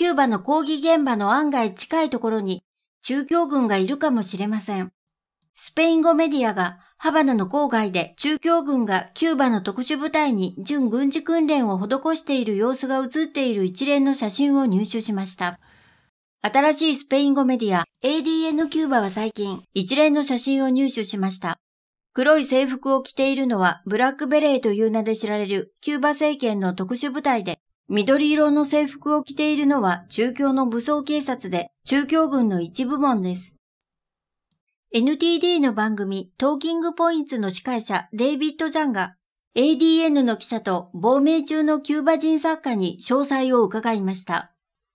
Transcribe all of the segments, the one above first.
キューバの抗議現場の案外近いところに中共軍がいるかもしれません。スペイン語メディアがハバナの郊外で中共軍がキューバの特殊部隊に準軍事訓練を施している様子が映っている一連の写真を入手しました。新しいスペイン語メディア ADN キューバは最近一連の写真を入手しました。黒い制服を着ているのはブラックベレーという名で知られるキューバ政権の特殊部隊で緑色の制服を着ているのは中共の武装警察で中共軍の一部門です。NTD の番組トーキングポインツの司会者デイビッド・ジャンが ADN の記者と亡命中のキューバ人作家に詳細を伺いました。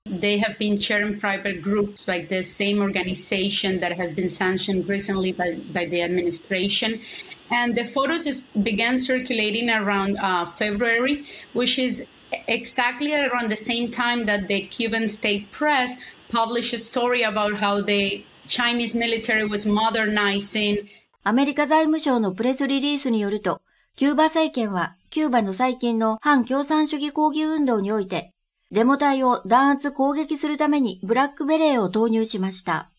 They have been chairing private groups like the same organization that has been sanctioned recently by, by the administration. And the photos is, began circulating around uh, February, which is exactly around the same time that the Cuban state press published a story about how the Chinese military was modernizing. アメリカ財務省のプレスリリースによると、キューバ政権は、キューバの最近の反共産主義抗議運動において、デモ隊を弾圧攻撃するためにブラックベレーを投入しました。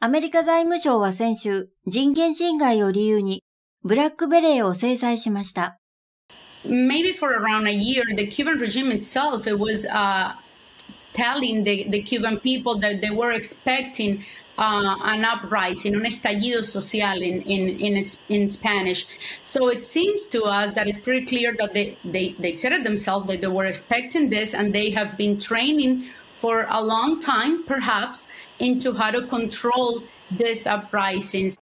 アメリカ財務省は先週、人権侵害を理由に、ブラックベレーを制裁しました。maybe for around a year, the Cuban regime itself it was uh, telling the, the Cuban people that they were expecting uh, an uprising, un estallido social in, in, in, in, Spanish. So it seems to us that it's pretty clear that they, they, they said it themselves that they were expecting this and they have been training for a long time, perhaps, into how to control this uprisings.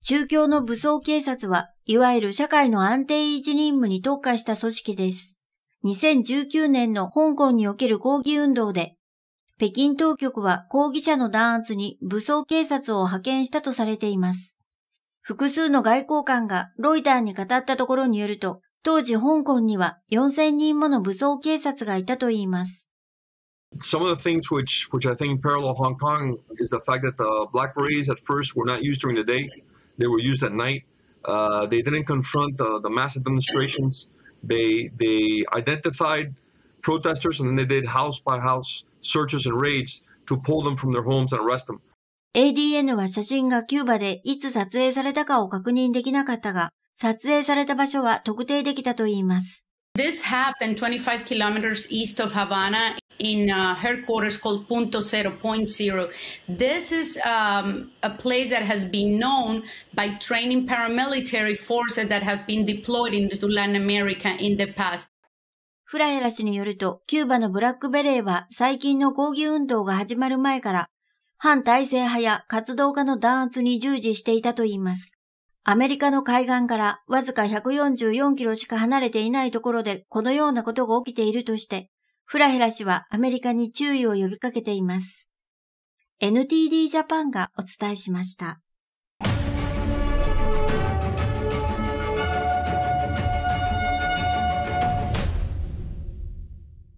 中共の武装警察はいわゆる社会の安定維持任務に特化した組織です。2019年の香港における抗議運動で、北京当局は抗議者の弾圧に武装警察を派遣したとされています。複数の外交官がロイターに語ったところによると、当時香港には4000人もの武装警察がいたといいます。Some of the things which, which I think parallel Hong Kong is the fact that the Black b e r r i e s at first were not used during the day, they were used at night. Uh, they didn't confront uh, the massive demonstrations. They they identified protesters and then they did house by house searches and raids to pull them from their homes and arrest them. ADN は写真がキューバでいつ撮影されたかを確認できなかったが、撮影された場所は特定できたといいます。This happened 25 kilometers east of Havana. in uh, headquarters called Punto Zero Point Zero. This is um, a place that has been known by training paramilitary forces that have been deployed into Latin America in the past. フラエラ氏によると、キューバのブラックベレーは最近の抗議運動が始まる前から、反体制派や活動家の弾圧に従事していたといいます。アメリカの海岸からわずか144キロしか離れていないところでこのようなことが起きているとして、フラヘラ氏はアメリカに注意を呼びかけています。NTD ジャパンがお伝えしました。